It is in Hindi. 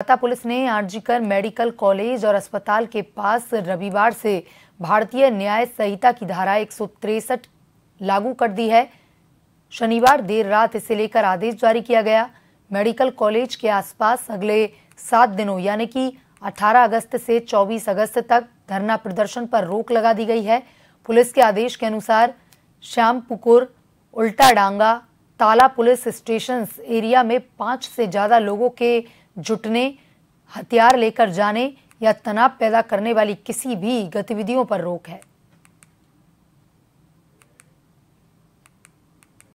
कोलकाता पुलिस ने आरजीकर मेडिकल कॉलेज और अस्पताल के पास रविवार से भारतीय न्याय संहिता की धारा एक लागू कर दी है शनिवार देर रात इसे लेकर आदेश जारी किया गया मेडिकल कॉलेज के आसपास अगले सात दिनों यानी कि 18 अगस्त से 24 अगस्त तक धरना प्रदर्शन पर रोक लगा दी गई है पुलिस के आदेश के अनुसार श्याम पुकुर उल्टा डांगा ताला पुलिस स्टेशन एरिया में पांच से ज्यादा लोगों के जुटने हथियार लेकर जाने या तनाव पैदा करने वाली किसी भी गतिविधियों पर रोक है